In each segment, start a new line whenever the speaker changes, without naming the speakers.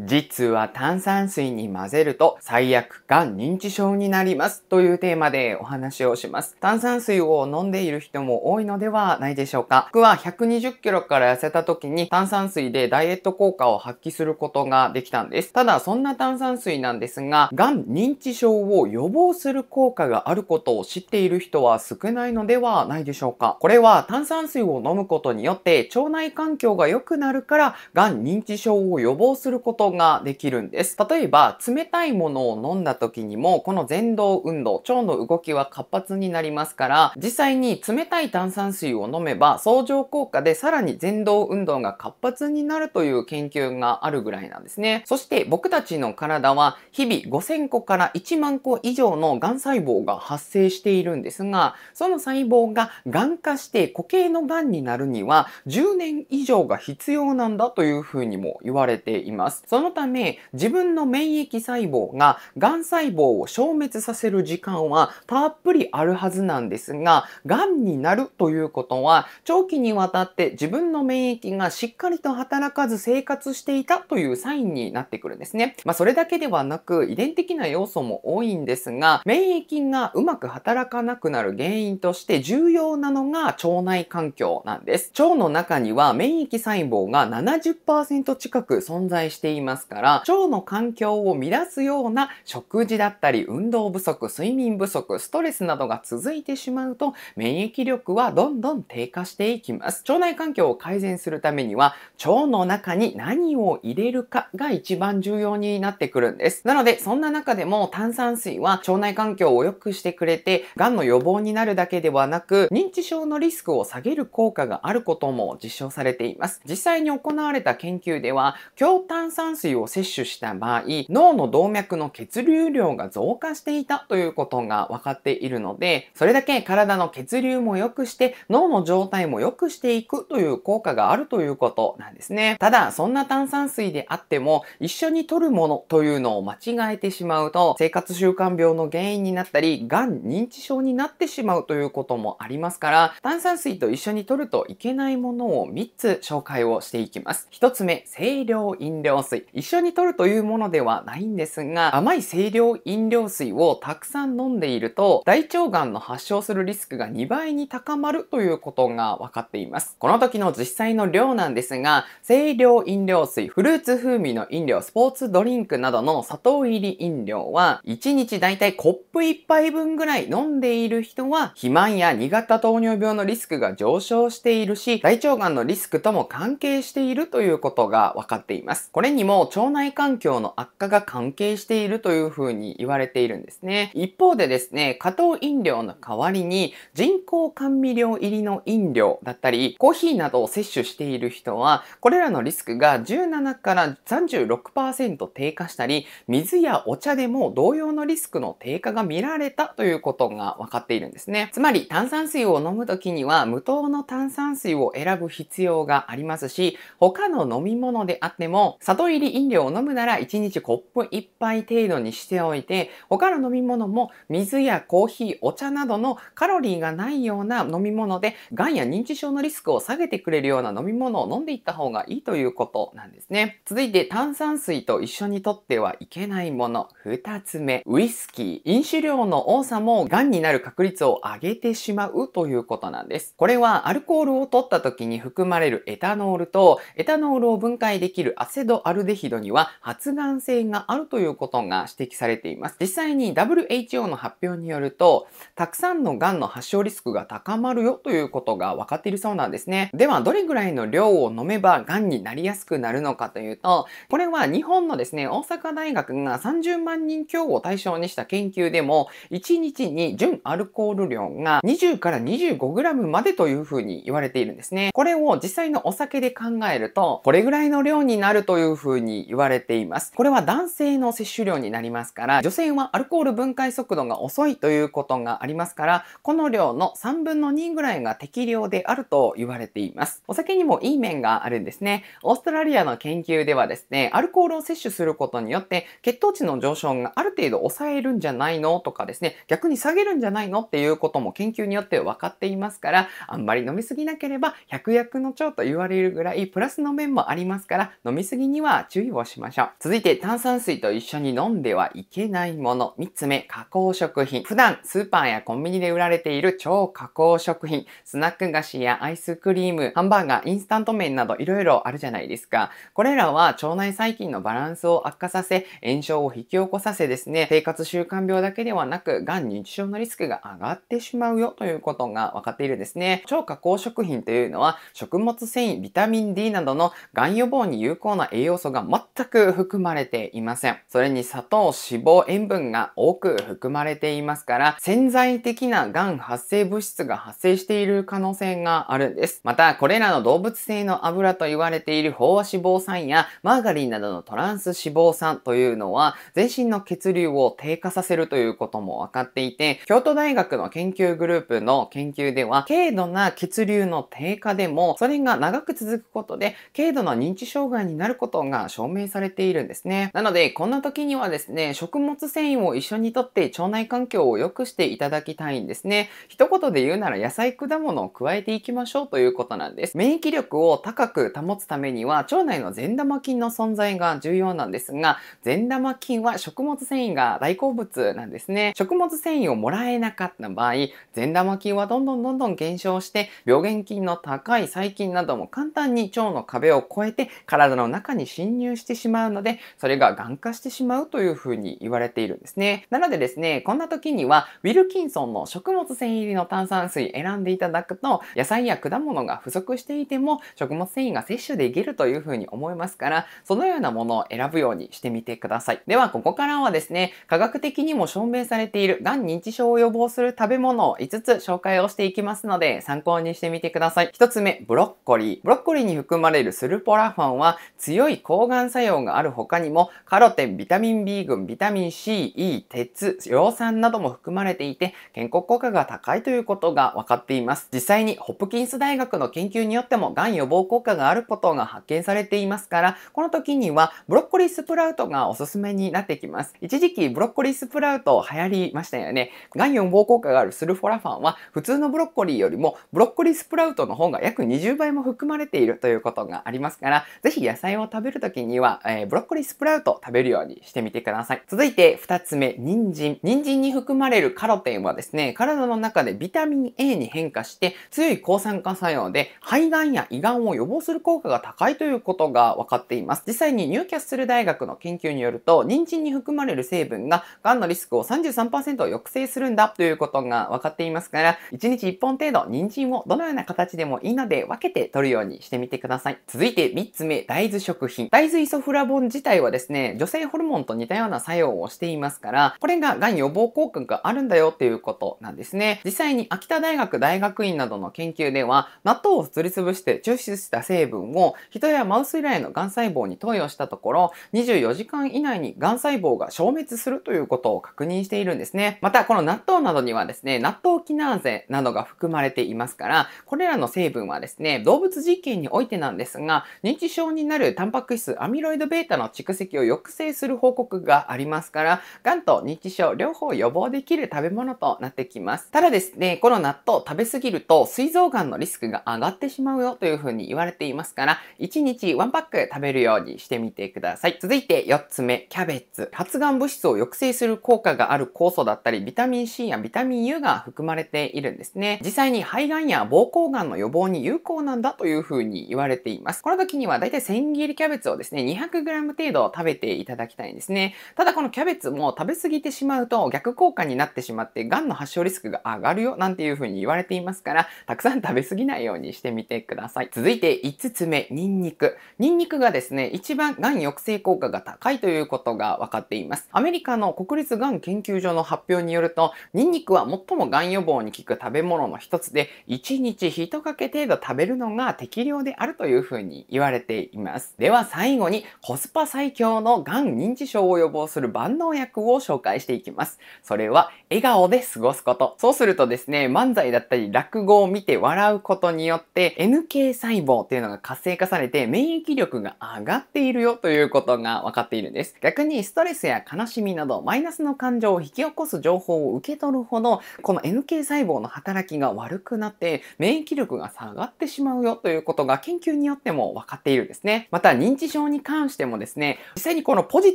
実は炭酸水に混ぜると最悪がん認知症になりますというテーマでお話をします。炭酸水を飲んでいる人も多いのではないでしょうか。僕は120キロから痩せた時に炭酸水でダイエット効果を発揮することができたんです。ただそんな炭酸水なんですが、がん認知症を予防する効果があることを知っている人は少ないのではないでしょうか。これは炭酸水を飲むことによって腸内環境が良くなるからがん認知症を予防することことができるんです。例えば、冷たいものを飲んだ時にも、この前動運動、腸の動きは活発になりますから、実際に冷たい炭酸水を飲めば、相乗効果でさらに前動運動が活発になるという研究があるぐらいなんですね。そして僕たちの体は日々5000個から1万個以上のがん細胞が発生しているんですが、その細胞ががん化して固形のがんになるには10年以上が必要なんだというふうにも言われています。そのため、自分の免疫細胞が癌細胞を消滅させる時間はたっぷりあるはずなんですが、癌になるということは、長期にわたって自分の免疫がしっかりと働かず生活していたというサインになってくるんですね。まあ、それだけではなく、遺伝的な要素も多いんですが、免疫がうまく働かなくなる原因として重要なのが腸内環境なんです。腸の中には免疫細胞が70%近く存在しています。ますから腸の環境を乱すような食事だったり運動不足睡眠不足ストレスなどが続いてしまうと免疫力はどんどん低下していきます腸内環境を改善するためには腸の中に何を入れるかが一番重要になってくるんですなのでそんな中でも炭酸水は腸内環境を良くしてくれてがんの予防になるだけではなく認知症のリスクを下げる効果があることも実証されています実際に行われた研究では強炭酸水を摂取した場合、脳の動脈の血流量が増加していたということが分かっているので、それだけ体の血流も良くして、脳の状態も良くしていくという効果があるということなんですね。ただ、そんな炭酸水であっても、一緒に摂るものというのを間違えてしまうと、生活習慣病の原因になったり、がん、認知症になってしまうということもありますから、炭酸水と一緒に摂るといけないものを3つ紹介をしていきます。1つ目、清涼飲料水。一緒に摂るというものではないんですが甘い清涼飲料水をたくさん飲んでいると大腸がんの発症するリスクが2倍に高まるということが分かっていますこの時の実際の量なんですが清涼飲料水フルーツ風味の飲料スポーツドリンクなどの砂糖入り飲料は1日だいたいコップ1杯分ぐらい飲んでいる人は肥満や2型糖尿病のリスクが上昇しているし大腸がんのリスクとも関係しているということが分かっていますこれにもの腸内環境の悪化が関係しているというふうに言われているんですね。一方でですね、加糖飲料の代わりに人工甘味料入りの飲料だったり、コーヒーなどを摂取している人は、これらのリスクが17から36%低下したり、水やお茶でも同様のリスクの低下が見られたということが分かっているんですね。つまり炭酸水を飲む時には無糖の炭酸水を選ぶ必要がありますし、他の飲み物であっても、砂糖入りり飲料を飲むなら1日コップ1杯程度にしておいて、他の飲み物も水やコーヒー、お茶などのカロリーがないような飲み物で、がんや認知症のリスクを下げてくれるような飲み物を飲んでいった方がいいということなんですね。続いて炭酸水と一緒にとってはいけないもの。2つ目、ウイスキー。飲酒量の多さもがんになる確率を上げてしまうということなんです。これはアルコールを取った時に含まれるエタノールと、エタノールを分解できるアセドアルデデヒドには発がん性があるということが指摘されています。実際に WHO の発表によると、たくさんのがんの発症リスクが高まるよということが分かっているそうなんですね。では、どれぐらいの量を飲めばがんになりやすくなるのかというと、これは日本のですね、大阪大学が30万人強を対象にした研究でも、1日に純アルコール量が20から 25g までというふうに言われているんですね。これを実際のお酒で考えると、これぐらいの量になるというふう風に言われています。これは男性の摂取量になりますから、女性はアルコール分解速度が遅いということがありますから、この量の3分の2ぐらいが適量であると言われています。お酒にもいい面があるんですね。オーストラリアの研究ではですね、アルコールを摂取することによって血糖値の上昇がある程度抑えるんじゃないのとかですね、逆に下げるんじゃないのっていうことも研究によって分かっていますから、あんまり飲みすぎなければ百薬の長と言われるぐらいプラスの面もありますから、飲みすぎには注意をしましょう。続いて炭酸水と一緒に飲んではいけないもの。3つ目、加工食品。普段スーパーやコンビニで売られている超加工食品。スナック菓子やアイスクリーム、ハンバーガー、インスタント麺などいろいろあるじゃないですか。これらは腸内細菌のバランスを悪化させ、炎症を引き起こさせですね、生活習慣病だけではなく、がん認知症のリスクが上がってしまうよということが分かっているんですね。超加工食品というのは、食物繊維、ビタミン D などのがん予防に有効な栄養素が全く含まれていません。それに砂糖、脂肪、塩分が多く含まれていますから、潜在的ながん発生物質が発生している可能性があるんです。また、これらの動物性の油と言われている飽和脂肪酸やマーガリンなどのトランス脂肪酸というのは、全身の血流を低下させるということも分かっていて、京都大学の研究グループの研究では、軽度な血流の低下でも、それが長く続くことで、軽度の認知障害になることがが証明されているんですね。なので、こんな時にはですね、食物繊維を一緒にとって腸内環境を良くしていただきたいんですね。一言で言うなら野菜果物を加えていきましょうということなんです。免疫力を高く保つためには、腸内の善玉菌の存在が重要なんですが、善玉菌は食物繊維が大好物なんですね。食物繊維をもらえなかった場合、善玉菌はどんどんどんどん減少して、病原菌の高い細菌なども簡単に腸の壁を越えて体の中に侵侵入してしまうので、それが眼化してしまうというふうに言われているんですね。なのでですね、こんな時には、ウィルキンソンの食物繊維入りの炭酸水選んでいただくと、野菜や果物が不足していても、食物繊維が摂取できるというふうに思いますから、そのようなものを選ぶようにしてみてください。では、ここからはですね、科学的にも証明されている、がん認知症を予防する食べ物を5つ紹介をしていきますので、参考にしてみてください。1つ目、ブロッコリー。ブロッコリーに含まれるスルポラファンは、強い抗抗がん作用がある他にも、カロテン、ビタミン B 群、ビタミン C、E、鉄、葉酸なども含まれていて、健康効果が高いということが分かっています。実際にホプキンス大学の研究によっても、がん予防効果があることが発見されていますから、この時には、ブロッコリースプラウトがおすすめになってきます。一時期、ブロッコリースプラウト流行りましたよね。がん予防効果があるスルフォラファンは、普通のブロッコリーよりも、ブロッコリースプラウトの方が約20倍も含まれているということがありますから、ぜひ野菜を食べると時には、えー、ブロッコリースプラウト食べるようにしてみてください。続いて2つ目、人参。人参に含まれるカロテンはですね、体の中でビタミン A に変化して強い抗酸化作用で肺がんや胃がんを予防する効果が高いということが分かっています。実際にニューキャッスル大学の研究によると、人参に含まれる成分ががんのリスクを33%抑制するんだということが分かっていますから、1日1本程度人参をどのような形でもいいので分けて取るようにしてみてください。続いて3つ目、大豆食品。大大豆イソフラボン自体はですね、女性ホルモンと似たような作用をしていますから、これががん予防効果があるんだよっていうことなんですね。実際に秋田大学大学院などの研究では、納豆をすりつぶして抽出した成分を人やマウス以来のがん細胞に投与したところ、24時間以内にがん細胞が消滅するということを確認しているんですね。また、この納豆などにはですね、納豆キナーゼなどが含まれていますから、これらの成分はですね、動物実験においてなんですが、認知症になるタンパク質ス、アミロイド β の蓄積を抑制する報告がありますから、がんと認知症両方予防できる食べ物となってきます。ただですね、この納豆食べ過ぎると、膵臓がんのリスクが上がってしまうよというふうに言われていますから、1日1パック食べるようにしてみてください。続いて4つ目、キャベツ。発がん物質を抑制する効果がある酵素だったり、ビタミン C やビタミン U が含まれているんですね。実際に肺がんや膀胱がんの予防に有効なんだというふうに言われています。この時にはだいたい千切りキャベツををですね、200g 程度食べていただきたいんですね。ただこのキャベツも食べ過ぎてしまうと逆効果になってしまって、癌の発症リスクが上がるよなんていう風に言われていますから、たくさん食べ過ぎないようにしてみてください。続いて5つ目、ニンニク。ニンニクがですね、一番癌抑制効果が高いということが分かっています。アメリカの国立がん研究所の発表によると、ニンニクは最もがん予防に効く食べ物の一つで、1日1かけ程度食べるのが適量であるという風に言われています。では最最後にコスパ最強のがん認知症を予防する万能薬を紹介していきます。それは笑顔で過ごすこと。そうするとですね、漫才だったり落語を見て笑うことによって NK 細胞っていうのが活性化されて免疫力が上がっているよということが分かっているんです。逆にストレスや悲しみなどマイナスの感情を引き起こす情報を受け取るほどこの NK 細胞の働きが悪くなって免疫力が下がってしまうよということが研究によっても分かっているんですね。また認知象に関してもですね、実際にこのポジ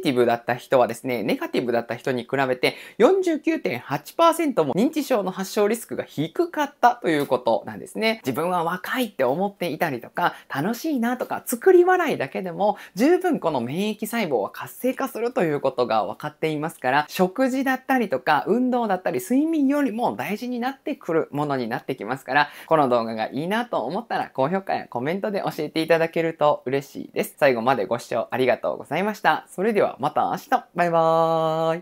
ティブだった人はですね、ネガティブだった人に比べて49.8%も認知症の発症リスクが低かったということなんですね。自分は若いって思っていたりとか、楽しいなとか、作り笑いだけでも十分この免疫細胞は活性化するということが分かっていますから、食事だったりとか、運動だったり、睡眠よりも大事になってくるものになってきますから、この動画がいいなと思ったら高評価やコメントで教えていただけると嬉しいです。最後までご視聴ありがとうございました。それではまた明日バイバーイ